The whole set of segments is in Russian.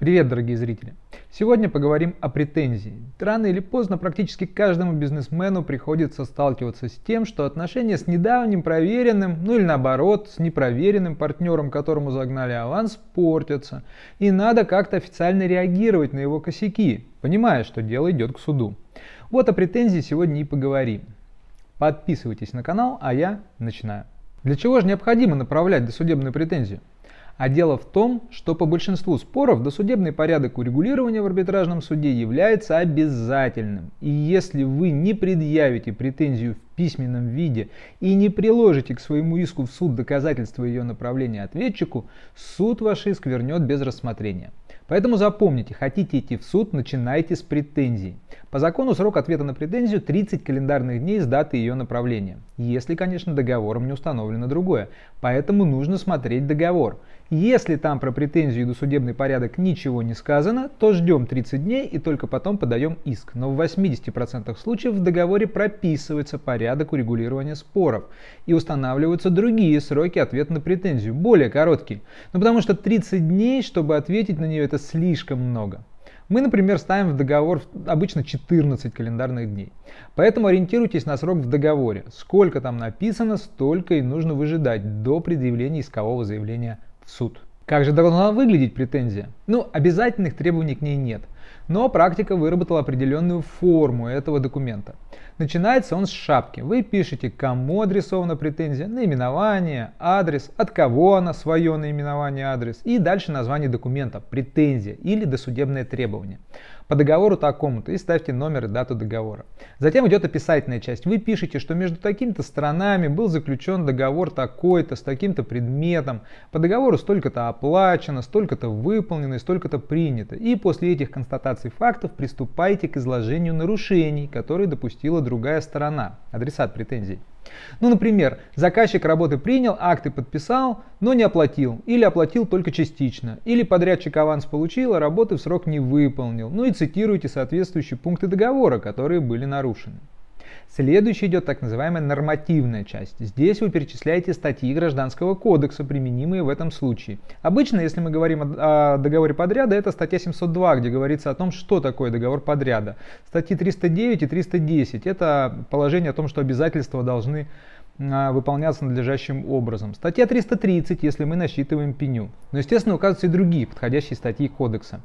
Привет, дорогие зрители! Сегодня поговорим о претензии. Рано или поздно практически каждому бизнесмену приходится сталкиваться с тем, что отношения с недавним проверенным, ну или наоборот, с непроверенным партнером, которому загнали аванс, портятся. И надо как-то официально реагировать на его косяки, понимая, что дело идет к суду. Вот о претензии сегодня и поговорим. Подписывайтесь на канал, а я начинаю. Для чего же необходимо направлять досудебную претензию? А дело в том, что по большинству споров досудебный порядок урегулирования в арбитражном суде является обязательным. И если вы не предъявите претензию в письменном виде и не приложите к своему иску в суд доказательства ее направления ответчику, суд ваш иск вернет без рассмотрения. Поэтому запомните, хотите идти в суд, начинайте с претензий. По закону срок ответа на претензию 30 календарных дней с даты ее направления. Если, конечно, договором не установлено другое. Поэтому нужно смотреть договор. Если там про претензию и досудебный порядок ничего не сказано, то ждем 30 дней и только потом подаем иск. Но в 80% случаев в договоре прописывается порядок урегулирования споров и устанавливаются другие сроки ответа на претензию, более короткие. Ну потому что 30 дней, чтобы ответить на нее, это слишком много. Мы, например, ставим в договор обычно 14 календарных дней. Поэтому ориентируйтесь на срок в договоре. Сколько там написано, столько и нужно выжидать до предъявления искового заявления в суд. Как же должна выглядеть претензия? Ну, обязательных требований к ней нет, но практика выработала определенную форму этого документа. Начинается он с шапки. Вы пишете, кому адресована претензия, наименование, адрес, от кого она, свое наименование, адрес и дальше название документа, претензия или досудебное требование по договору такому-то и ставьте номер и дату договора. Затем идет описательная часть. Вы пишете, что между такими-то сторонами был заключен договор такой-то с таким-то предметом, по договору столько-то оплачено, столько-то выполнено и столько-то принято. И после этих констатаций фактов приступайте к изложению нарушений, которые допустила другая сторона, адресат претензий. Ну, например, заказчик работы принял, акты подписал, но не оплатил, или оплатил только частично, или подрядчик аванс получил, а работы в срок не выполнил. Ну и цитируйте соответствующие пункты договора, которые были нарушены. Следующая идет так называемая нормативная часть. Здесь вы перечисляете статьи Гражданского кодекса, применимые в этом случае. Обычно, если мы говорим о, о договоре подряда, это статья 702, где говорится о том, что такое договор подряда. Статьи 309 и 310 – это положение о том, что обязательства должны а, выполняться надлежащим образом. Статья 330, если мы насчитываем пеню. Но, естественно, указываются и другие подходящие статьи кодекса.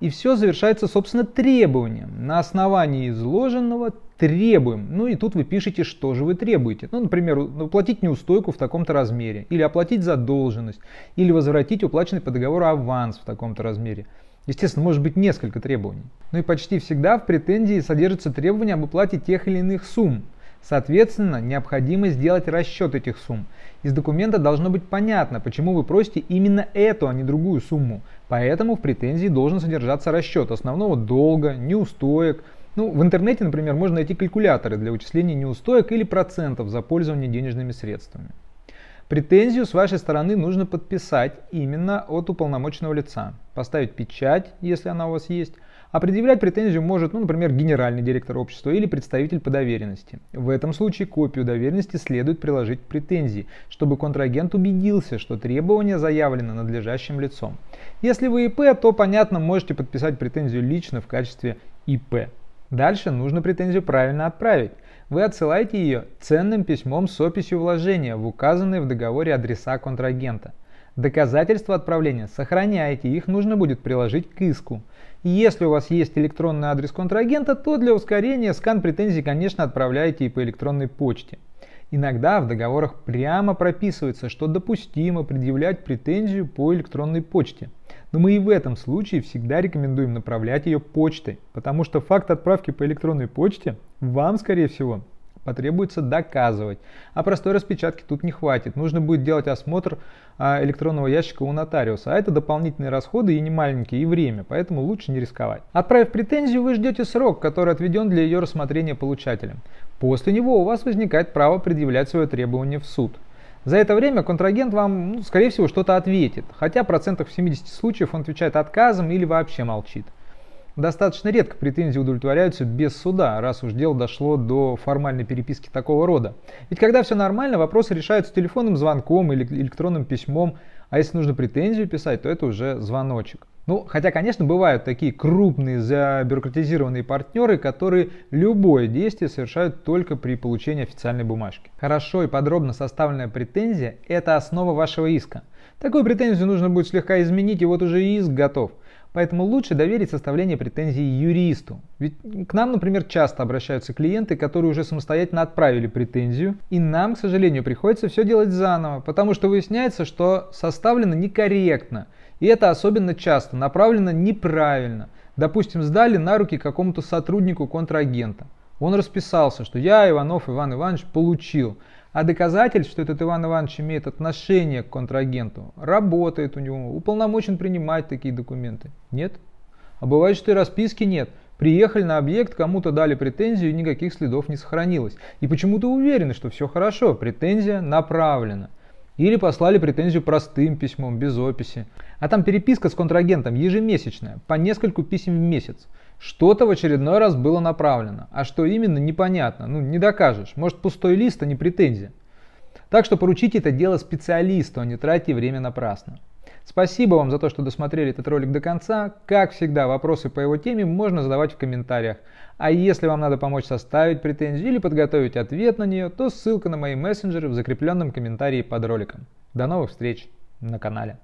И все завершается, собственно, требованием. На основании изложенного требуем. Ну и тут вы пишете, что же вы требуете. Ну, например, оплатить неустойку в таком-то размере, или оплатить задолженность, или возвратить уплаченный по договору аванс в таком-то размере. Естественно, может быть несколько требований. Ну и почти всегда в претензии содержится требование об уплате тех или иных сумм. Соответственно, необходимо сделать расчет этих сумм. Из документа должно быть понятно, почему вы просите именно эту, а не другую сумму. Поэтому в претензии должен содержаться расчет основного долга, неустоек. Ну, в интернете, например, можно найти калькуляторы для вычисления неустоек или процентов за пользование денежными средствами. Претензию с вашей стороны нужно подписать именно от уполномоченного лица, поставить печать, если она у вас есть, а предъявлять претензию может, ну, например, генеральный директор общества или представитель по доверенности. В этом случае копию доверенности следует приложить к претензии, чтобы контрагент убедился, что требование заявлено надлежащим лицом. Если вы ИП, то, понятно, можете подписать претензию лично в качестве ИП. Дальше нужно претензию правильно отправить. Вы отсылаете ее ценным письмом с описью вложения в указанные в договоре адреса контрагента – Доказательства отправления сохраняйте, их нужно будет приложить к иску. Если у вас есть электронный адрес контрагента, то для ускорения скан претензий, конечно, отправляйте и по электронной почте. Иногда в договорах прямо прописывается, что допустимо предъявлять претензию по электронной почте. Но мы и в этом случае всегда рекомендуем направлять ее почтой, потому что факт отправки по электронной почте вам, скорее всего, потребуется доказывать. А простой распечатки тут не хватит. Нужно будет делать осмотр а, электронного ящика у нотариуса. А это дополнительные расходы и не маленькие, и время, поэтому лучше не рисковать. Отправив претензию, вы ждете срок, который отведен для ее рассмотрения получателем. После него у вас возникает право предъявлять свое требование в суд. За это время контрагент вам, ну, скорее всего, что-то ответит, хотя в процентах в 70 случаев он отвечает отказом или вообще молчит. Достаточно редко претензии удовлетворяются без суда, раз уж дело дошло до формальной переписки такого рода. Ведь когда все нормально, вопросы решаются телефонным звонком или электронным письмом, а если нужно претензию писать, то это уже звоночек. Ну, хотя, конечно, бывают такие крупные забюрократизированные партнеры, которые любое действие совершают только при получении официальной бумажки. Хорошо и подробно составленная претензия – это основа вашего иска. Такую претензию нужно будет слегка изменить, и вот уже иск готов – Поэтому лучше доверить составление претензий юристу. Ведь к нам, например, часто обращаются клиенты, которые уже самостоятельно отправили претензию, и нам, к сожалению, приходится все делать заново, потому что выясняется, что составлено некорректно, и это особенно часто направлено неправильно. Допустим, сдали на руки какому-то сотруднику контрагента. Он расписался, что я, Иванов Иван Иванович, получил – а доказательств, что этот Иван Иванович имеет отношение к контрагенту, работает у него, уполномочен принимать такие документы, нет. А бывает, что и расписки нет. Приехали на объект, кому-то дали претензию, и никаких следов не сохранилось. И почему-то уверены, что все хорошо, претензия направлена – или послали претензию простым письмом, без описи. А там переписка с контрагентом ежемесячная, по нескольку писем в месяц. Что-то в очередной раз было направлено, а что именно непонятно, ну не докажешь. Может пустой лист, а не претензия. Так что поручите это дело специалисту, а не тратьте время напрасно. Спасибо вам за то, что досмотрели этот ролик до конца. Как всегда, вопросы по его теме можно задавать в комментариях. А если вам надо помочь составить претензию или подготовить ответ на нее, то ссылка на мои мессенджеры в закрепленном комментарии под роликом. До новых встреч на канале.